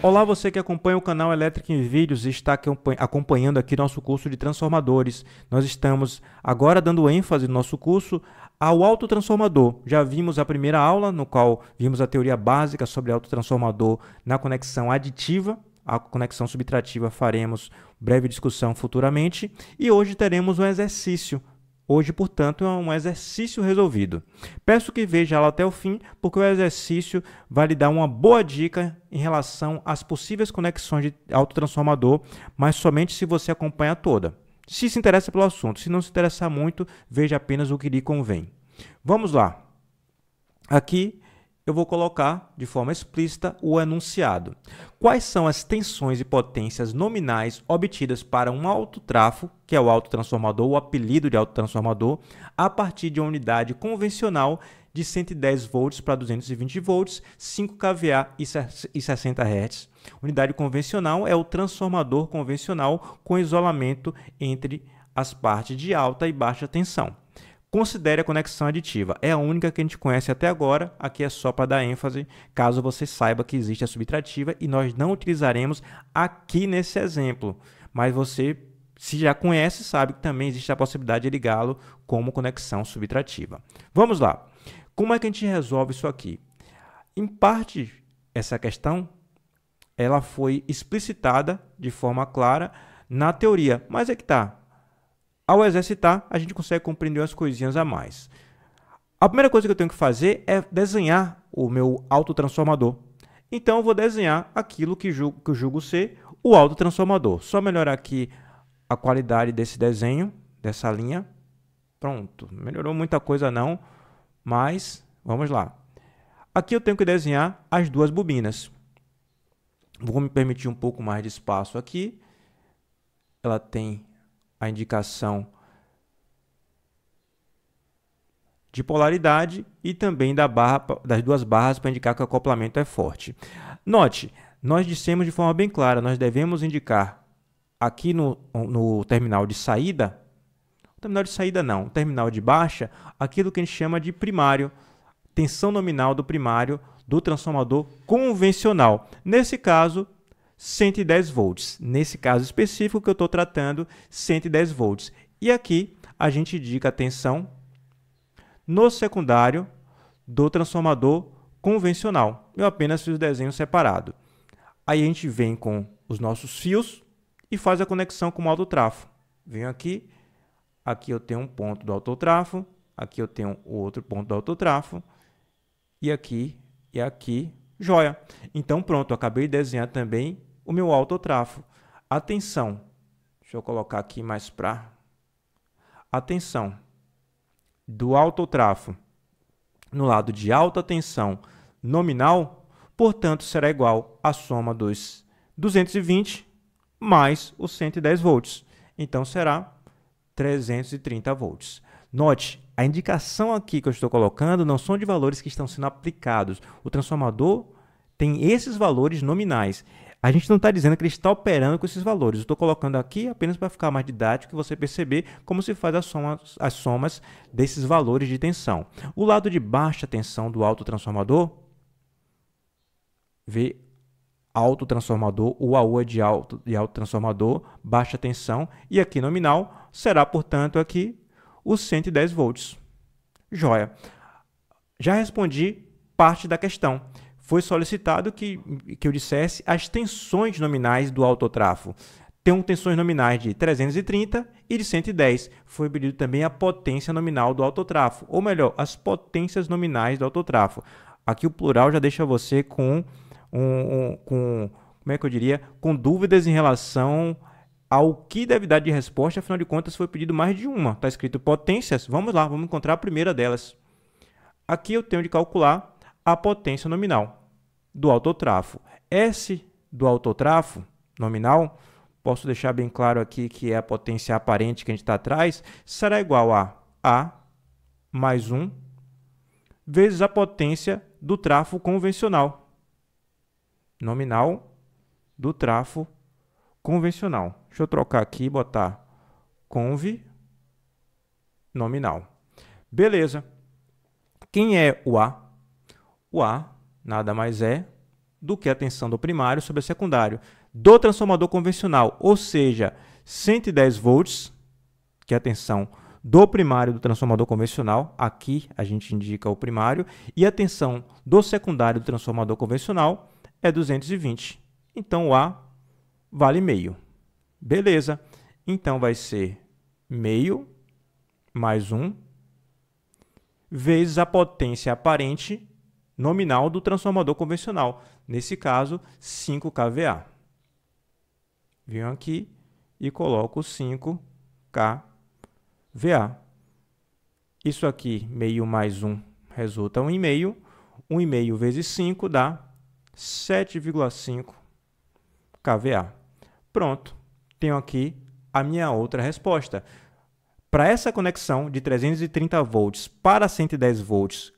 Olá, você que acompanha o canal Electric em Vídeos e está acompanhando aqui nosso curso de transformadores. Nós estamos agora dando ênfase no nosso curso ao autotransformador. Já vimos a primeira aula, no qual vimos a teoria básica sobre autotransformador na conexão aditiva. A conexão subtrativa faremos breve discussão futuramente. E hoje teremos um exercício Hoje, portanto, é um exercício resolvido. Peço que veja ela até o fim, porque o exercício vai lhe dar uma boa dica em relação às possíveis conexões de autotransformador, mas somente se você acompanha toda. Se se interessa pelo assunto, se não se interessar muito, veja apenas o que lhe convém. Vamos lá. Aqui eu vou colocar de forma explícita o enunciado. Quais são as tensões e potências nominais obtidas para um autotrafo, que é o autotransformador, o apelido de autotransformador, a partir de uma unidade convencional de 110 volts para 220 volts, 5 kVA e 60 Hz. Unidade convencional é o transformador convencional com isolamento entre as partes de alta e baixa tensão. Considere a conexão aditiva. É a única que a gente conhece até agora. Aqui é só para dar ênfase, caso você saiba que existe a subtrativa e nós não utilizaremos aqui nesse exemplo. Mas você, se já conhece, sabe que também existe a possibilidade de ligá-lo como conexão subtrativa. Vamos lá. Como é que a gente resolve isso aqui? Em parte, essa questão ela foi explicitada de forma clara na teoria, mas é que tá. Ao exercitar, a gente consegue compreender umas coisinhas a mais. A primeira coisa que eu tenho que fazer é desenhar o meu autotransformador. Então, eu vou desenhar aquilo que julgo, que eu julgo ser o autotransformador. Só melhorar aqui a qualidade desse desenho, dessa linha. Pronto, melhorou muita coisa não, mas vamos lá. Aqui eu tenho que desenhar as duas bobinas. Vou me permitir um pouco mais de espaço aqui. Ela tem a indicação de polaridade e também da barra, das duas barras para indicar que o acoplamento é forte. Note, nós dissemos de forma bem clara, nós devemos indicar aqui no, no terminal de saída, terminal de saída não, terminal de baixa, aquilo que a gente chama de primário, tensão nominal do primário do transformador convencional. Nesse caso, 110 volts. Nesse caso específico que eu estou tratando, 110 volts. E aqui a gente indica tensão no secundário do transformador convencional. Eu apenas fiz o desenho separado. Aí a gente vem com os nossos fios e faz a conexão com o autotrafo. Venho aqui, aqui eu tenho um ponto do autotrafo, aqui eu tenho outro ponto do autotrafo, e aqui e aqui, joia. Então pronto, acabei de desenhar também o meu autotrafo. Atenção, deixa eu colocar aqui mais para. Atenção, do autotrafo no lado de alta tensão nominal, portanto, será igual à soma dos 220 mais os 110 volts. Então, será 330 volts. Note, a indicação aqui que eu estou colocando não são de valores que estão sendo aplicados. O transformador tem esses valores nominais. A gente não está dizendo que ele está operando com esses valores. Estou colocando aqui apenas para ficar mais didático e você perceber como se faz as somas, as somas desses valores de tensão. O lado de baixa tensão do autotransformador V autotransformador, o AUA é de, alto, de autotransformador, baixa tensão, e aqui nominal será, portanto, aqui os 110 volts. Joia! Já respondi parte da questão foi solicitado que, que eu dissesse as tensões nominais do autotrafo. Tem tensões nominais de 330 e de 110. Foi pedido também a potência nominal do autotrafo, ou melhor, as potências nominais do autotrafo. Aqui o plural já deixa você com, um, um, com como é que eu diria, com dúvidas em relação ao que deve dar de resposta, afinal de contas foi pedido mais de uma. Está escrito potências, vamos lá, vamos encontrar a primeira delas. Aqui eu tenho de calcular a potência nominal do autotrafo. S do autotrafo nominal, posso deixar bem claro aqui que é a potência aparente que a gente está atrás, será igual a A mais 1 vezes a potência do trafo convencional. Nominal do trafo convencional. Deixa eu trocar aqui e botar conv nominal. Beleza. Quem é o A? O A nada mais é do que a tensão do primário sobre o secundário do transformador convencional, ou seja, 110 volts, que é a tensão do primário do transformador convencional, aqui a gente indica o primário, e a tensão do secundário do transformador convencional é 220. Então o A vale meio. Beleza. Então vai ser meio mais 1 um, vezes a potência aparente nominal do transformador convencional, nesse caso 5 kVA. Venho aqui e coloco 5 kVA. Isso aqui, meio mais 1, um, resulta 1,5. Um 1,5 um vezes 5 dá 7,5 kVA. Pronto, tenho aqui a minha outra resposta. Para essa conexão de 330 volts para 110 volts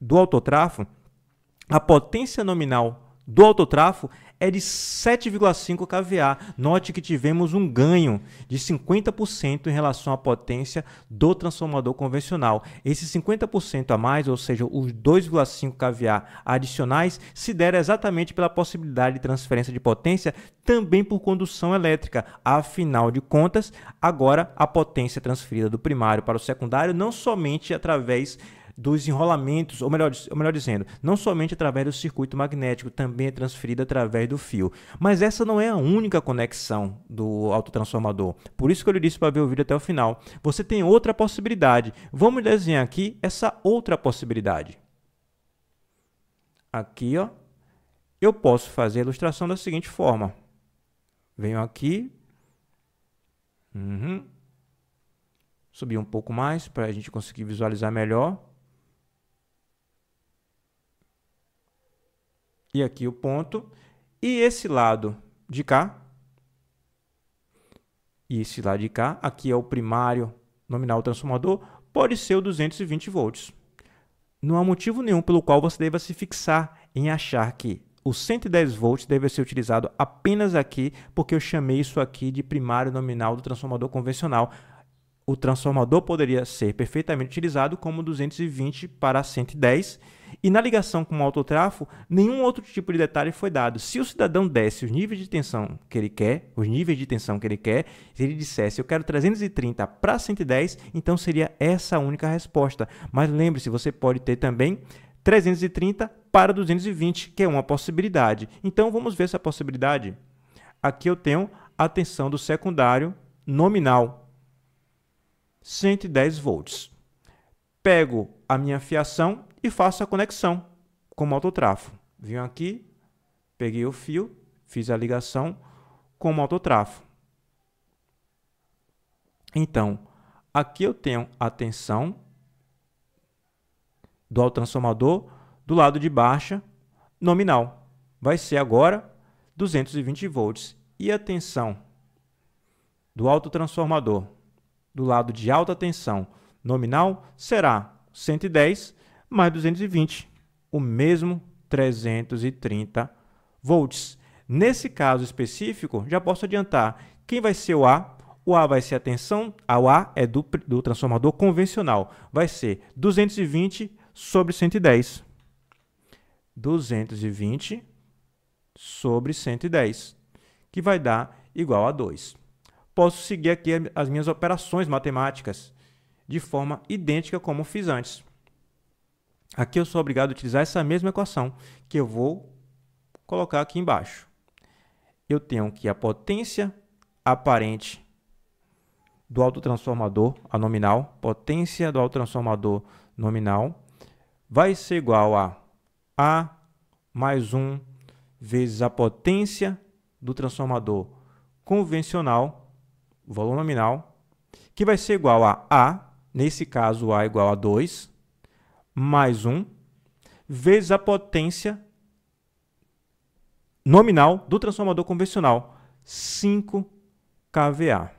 do autotrafo, a potência nominal do autotrafo é de 7,5 kVA. Note que tivemos um ganho de 50% em relação à potência do transformador convencional. Esse 50% a mais, ou seja, os 2,5 kVA adicionais, se dera exatamente pela possibilidade de transferência de potência também por condução elétrica. Afinal de contas, agora a potência transferida do primário para o secundário não somente através dos enrolamentos, ou melhor, ou melhor dizendo, não somente através do circuito magnético, também é transferida através do fio. Mas essa não é a única conexão do autotransformador. Por isso que eu lhe disse para ver o vídeo até o final. Você tem outra possibilidade. Vamos desenhar aqui essa outra possibilidade. Aqui, ó, eu posso fazer a ilustração da seguinte forma. Venho aqui. Uhum. Subir um pouco mais para a gente conseguir visualizar melhor. e aqui o ponto. E esse lado de cá, e esse lado de cá, aqui é o primário nominal transformador, pode ser o 220 volts. Não há motivo nenhum pelo qual você deva se fixar em achar que o 110 volts deve ser utilizado apenas aqui, porque eu chamei isso aqui de primário nominal do transformador convencional o transformador poderia ser perfeitamente utilizado como 220 para 110 e na ligação com o autotrafo, nenhum outro tipo de detalhe foi dado. Se o cidadão desse os níveis de tensão que ele quer, os níveis de tensão que ele quer, se ele dissesse eu quero 330 para 110, então seria essa a única resposta. Mas lembre-se, você pode ter também 330 para 220, que é uma possibilidade. Então vamos ver essa possibilidade. Aqui eu tenho a tensão do secundário nominal 110 volts. Pego a minha fiação e faço a conexão com o mototrafo. Vim aqui, peguei o fio, fiz a ligação com o mototrafo. Então, aqui eu tenho a tensão do autotransformador do lado de baixa nominal. Vai ser agora 220 volts. E a tensão do autotransformador do lado de alta tensão nominal será 110 mais 220, o mesmo 330 volts. Nesse caso específico, já posso adiantar quem vai ser o A. O A vai ser a tensão, ao A é do, do transformador convencional, vai ser 220 sobre 110. 220 sobre 110, que vai dar igual a 2 posso seguir aqui as minhas operações matemáticas de forma idêntica como fiz antes. Aqui eu sou obrigado a utilizar essa mesma equação que eu vou colocar aqui embaixo. Eu tenho que a potência aparente do autotransformador, a nominal, potência do autotransformador nominal, vai ser igual a A mais 1 vezes a potência do transformador convencional volume nominal, que vai ser igual a A, nesse caso A igual a 2, mais 1, vezes a potência nominal do transformador convencional, 5 kVA.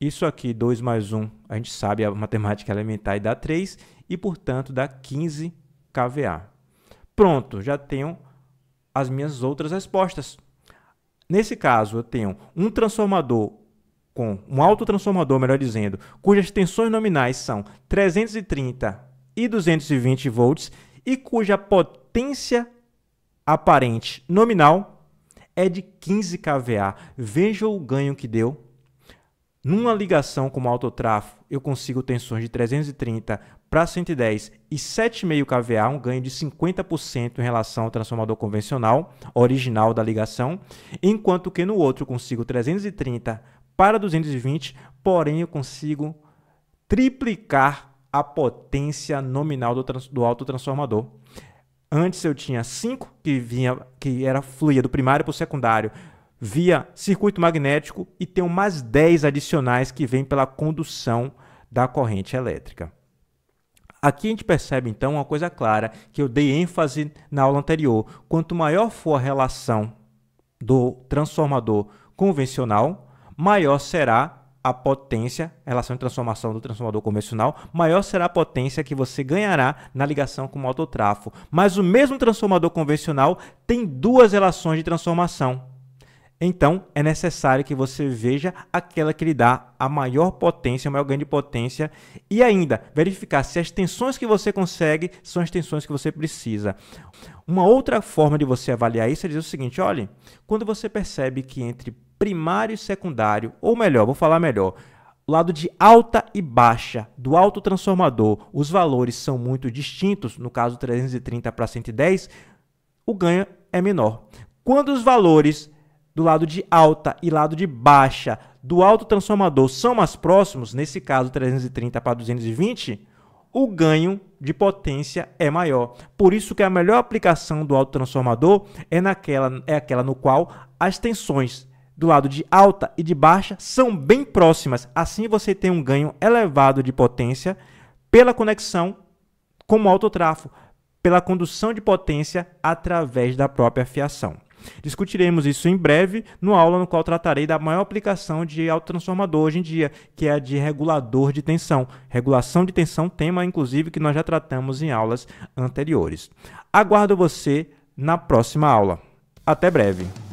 Isso aqui, 2 mais 1, a gente sabe a matemática elementar e dá 3, e portanto dá 15 kVA. Pronto, já tenho as minhas outras respostas. Nesse caso, eu tenho um transformador com um autotransformador, melhor dizendo, cujas tensões nominais são 330 e 220 volts e cuja potência aparente nominal é de 15 kVA. Veja o ganho que deu. Numa ligação com como autotrafo, eu consigo tensões de 330 para 110 e 7,5 kVA, um ganho de 50% em relação ao transformador convencional original da ligação, enquanto que no outro consigo 330 para 220, porém eu consigo triplicar a potência nominal do, do autotransformador. Antes eu tinha 5 que vinha que era fluía do primário para o secundário via circuito magnético e tenho mais 10 adicionais que vêm pela condução da corrente elétrica. Aqui a gente percebe então uma coisa clara que eu dei ênfase na aula anterior. Quanto maior for a relação do transformador convencional, maior será a potência, relação de transformação do transformador convencional, maior será a potência que você ganhará na ligação com o autotrafo. Mas o mesmo transformador convencional tem duas relações de transformação então é necessário que você veja aquela que lhe dá a maior potência, o maior ganho de potência e ainda verificar se as tensões que você consegue são as tensões que você precisa. Uma outra forma de você avaliar isso é dizer o seguinte, olhe, quando você percebe que entre primário e secundário, ou melhor, vou falar melhor, lado de alta e baixa do alto transformador, os valores são muito distintos, no caso 330 para 110, o ganho é menor. Quando os valores do lado de alta e lado de baixa do alto transformador são mais próximos, nesse caso 330 para 220, o ganho de potência é maior. Por isso que a melhor aplicação do transformador é, naquela, é aquela no qual as tensões do lado de alta e de baixa são bem próximas. Assim você tem um ganho elevado de potência pela conexão com o autotrafo, pela condução de potência através da própria fiação. Discutiremos isso em breve no aula no qual tratarei da maior aplicação de autotransformador hoje em dia, que é a de regulador de tensão. Regulação de tensão, tema inclusive que nós já tratamos em aulas anteriores. Aguardo você na próxima aula. Até breve!